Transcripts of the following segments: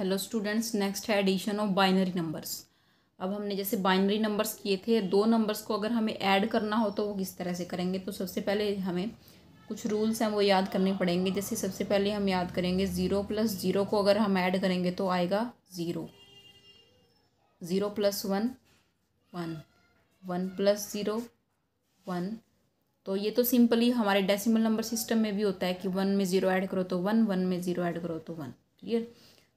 hello students next है addition of binary numbers अब हमने जैसे बाइनरी नंबर्स किए थे दो नंबर्स को अगर हमें ऐड करना हो तो वो किस तरह से करेंगे तो सबसे पहले हमें कुछ रूल्स हैं वो याद करने पड़ेंगे जैसे सबसे पहले हम याद करेंगे ज़ीरो प्लस ज़ीरो को अगर हम ऐड करेंगे तो आएगा zero zero plus one one one plus zero one तो ये तो सिंपली हमारे डेसिमल नंबर सिस्टम में भी होता है कि वन में ज़ीरो ऐड करो तो वन वन में ज़ीरो ऐड करो तो वन क्लियर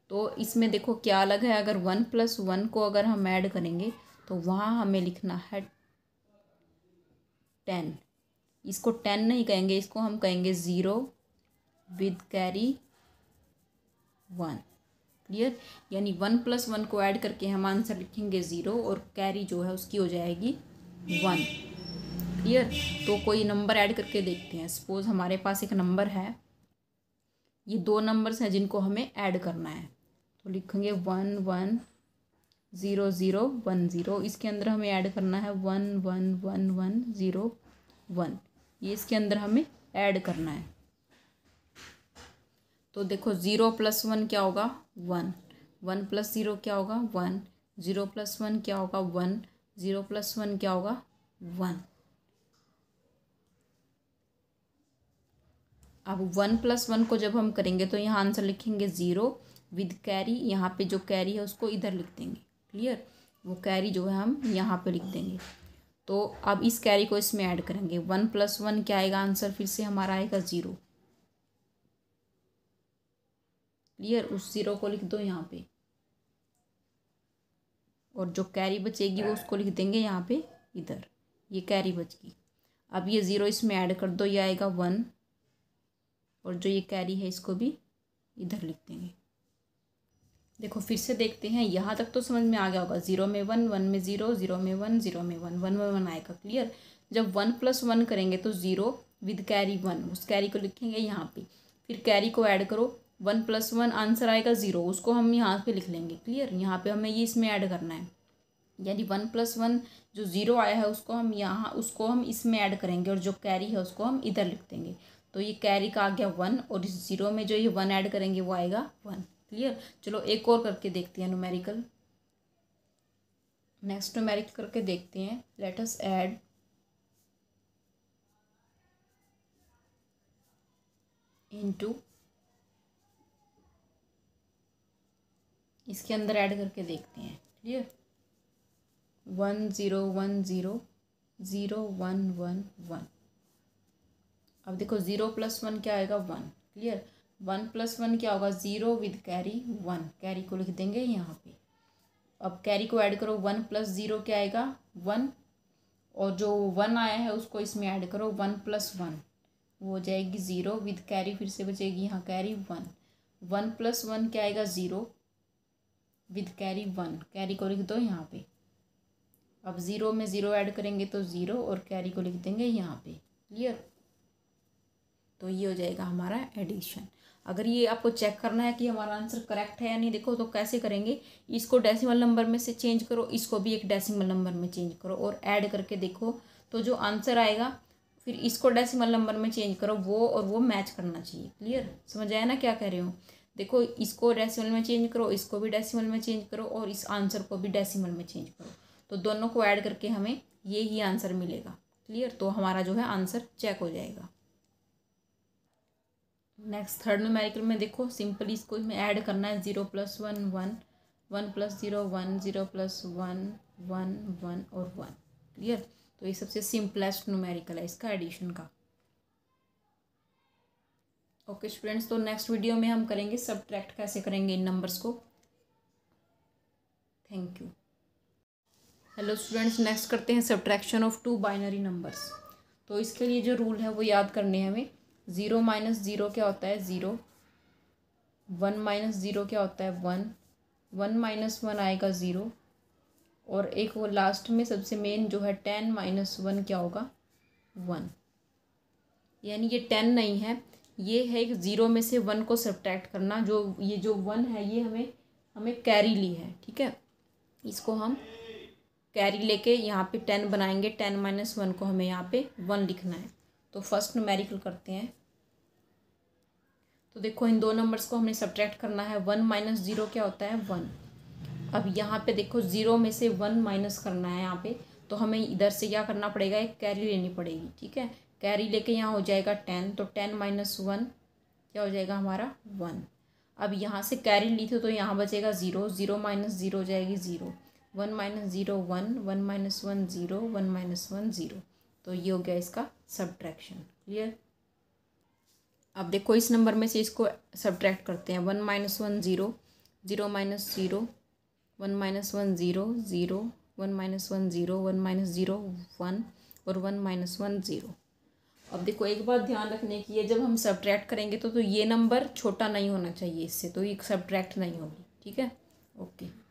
तो इसमें देखो क्या अलग है अगर वन प्लस वन को अगर हम ऐड करेंगे तो वहाँ हमें लिखना है टेन इसको टेन नहीं कहेंगे इसको हम कहेंगे zero with carry one clear यानी वन प्लस वन को ऐड करके हम आंसर लिखेंगे ज़ीरो और कैरी जो है उसकी हो जाएगी वन क्लियर तो कोई नंबर ऐड करके देखते हैं सपोज़ हमारे पास एक नंबर है ये दो नंबर्स हैं जिनको हमें ऐड करना है तो लिखेंगे one one zero zero one zero इसके अंदर हमें ऐड करना है one one one one zero one ये इसके अंदर हमें ऐड करना है तो देखो ज़ीरो प्लस वन क्या होगा वन वन प्लस ज़ीरो क्या होगा वन ज़ीरो प्लस वन क्या होगा वन ज़ीरो प्लस वन क्या होगा वन अब वन प्लस वन को जब हम करेंगे तो यहाँ आंसर लिखेंगे ज़ीरो विद कैरी यहाँ पे जो कैरी है उसको इधर लिख देंगे क्लियर वो कैरी जो है हम यहाँ पे लिख देंगे तो अब इस कैरी को इसमें ऐड करेंगे वन प्लस वन क्या आएगा आंसर फिर से हमारा आएगा ज़ीरो क्लियर उस ज़ीरो को लिख दो यहाँ पे और जो कैरी बचेगी वो उसको लिख देंगे यहाँ पे इधर ये कैरी बच गई अब ये ज़ीरो इसमें ऐड कर दो ये आएगा वन और जो ये कैरी है इसको भी इधर लिख देंगे देखो फिर से देखते हैं यहाँ तक तो समझ में आ गया होगा ज़ीरो में वन वन में ज़ीरो ज़ीरो में वन ज़ीरो में वन वन में वन आएगा क्लियर जब वन प्लस वन करेंगे तो ज़ीरो विद कैरी वन उस कैरी को लिखेंगे यहाँ पे फिर कैरी को ऐड करो वन प्लस वन आंसर आएगा ज़ीरो उसको हम यहाँ पे लिख लेंगे क्लियर यहाँ पे हमें ये इसमें ऐड करना है यानी वन प्लस वन जो ज़ीरो आया है उसको हम यहाँ उसको हम इसमें ऐड करेंगे और जो कैरी है उसको हम इधर लिख देंगे तो ये कैरी का आ गया वन और इस ज़ीरो में जो ये वन ऐड करेंगे वो आएगा वन क्लियर चलो एक और करके देखते हैं नोमेरिकल नेक्स्ट नुमेरिकल करके देखते हैं लेटस ऐड इनटू इसके अंदर ऐड करके देखते हैं clear one zero one zero zero one one one अब देखो ज़ीरो प्लस वन क्या आएगा one clear one plus one क्या होगा zero with carry one carry को लिख देंगे यहाँ पे अब कैरी को ऐड करो वन प्लस ज़ीरो क्या आएगा वन और जो वन आया है उसको इसमें ऐड करो वन प्लस वन वो हो जाएगी ज़ीरो विद कैरी फिर से बचेगी यहाँ carry one one plus one क्या आएगा zero with carry one carry को लिख दो यहाँ पे अब ज़ीरो में ज़ीरो ऐड करेंगे तो ज़ीरो और कैरी को लिख देंगे यहाँ पे क्लियर तो ये हो जाएगा हमारा एडिशन अगर ये आपको चेक करना है कि हमारा आंसर करेक्ट है या नहीं देखो तो कैसे करेंगे इसको डेसिमल नंबर में से चेंज करो इसको भी एक डेसिमल नंबर में चेंज करो और ऐड करके देखो तो जो आंसर आएगा फिर इसको डेसिमल नंबर में चेंज करो वो और वो मैच करना चाहिए क्लियर समझ आया ना क्या कह रहे हो देखो इसको डेसिमल में चेंज करो इसको भी डेसिमल में चेंज करो और इस आंसर को भी डेसिमल में चेंज करो तो दोनों को ऐड करके हमें ये ही आंसर मिलेगा क्लियर तो हमारा जो है आंसर चेक हो जाएगा नेक्स्ट थर्ड न्यूमेरिकल में देखो सिंपली इसको इसमें ऐड करना है zero plus one one one plus zero one zero plus one one one और वन क्लियर तो ये सबसे सिंपलेस्ट न्यूमेरिकल है इसका एडिशन का ओके स्टूडेंट्स तो नेक्स्ट वीडियो में हम करेंगे सब्ट्रैक्ट कैसे करेंगे इन नंबर्स को thank you hello students next करते हैं subtraction of two binary numbers तो इसके लिए जो रूल है वो याद करने हैं हमें ज़ीरो माइनस ज़ीरो क्या होता है ज़ीरो वन माइनस ज़ीरो क्या होता है वन वन माइनस वन आएगा ज़ीरो और एक वो लास्ट में सबसे मेन जो है टेन माइनस वन क्या होगा वन यानी ये टेन नहीं है ये है एक ज़ीरो में से वन को सब्ट्रैक्ट करना जो ये जो वन है ये हमें हमें कैरी ली है ठीक है इसको हम कैरी लेके यहाँ पे टेन बनाएंगे टेन माइनस वन को हमें यहाँ पे वन लिखना है तो फर्स्ट न्यूमेरिकल करते हैं तो देखो इन दो नंबर्स को हमने सब्ट्रैक्ट करना है वन माइनस ज़ीरो क्या होता है वन अब यहाँ पे देखो ज़ीरो में से वन माइनस करना है यहाँ पे तो हमें इधर से क्या करना पड़ेगा एक कैरी लेनी पड़ेगी ठीक है कैरी लेके यहाँ हो जाएगा टेन तो टेन माइनस वन क्या हो जाएगा हमारा वन अब यहाँ से कैरी ली थी तो यहाँ बचेगा ज़ीरो ज़ीरो माइनस ज़ीरो हो जाएगी zero one minus zero one one minus one zero one minus one zero तो ये हो गया इसका सब्ट्रैक्शन क्लियर अब देखो इस नंबर में से इसको सब्ट्रैक्ट करते हैं one minus one zero zero minus zero one minus one zero zero one minus one zero one minus zero one और वन माइनस वन ज़ीरो अब देखो एक बात ध्यान रखने की है जब हम सब्ट्रैक्ट करेंगे तो तो ये नंबर छोटा नहीं होना चाहिए इससे तो ये सब्ट्रैक्ट नहीं होगी ठीक है ओके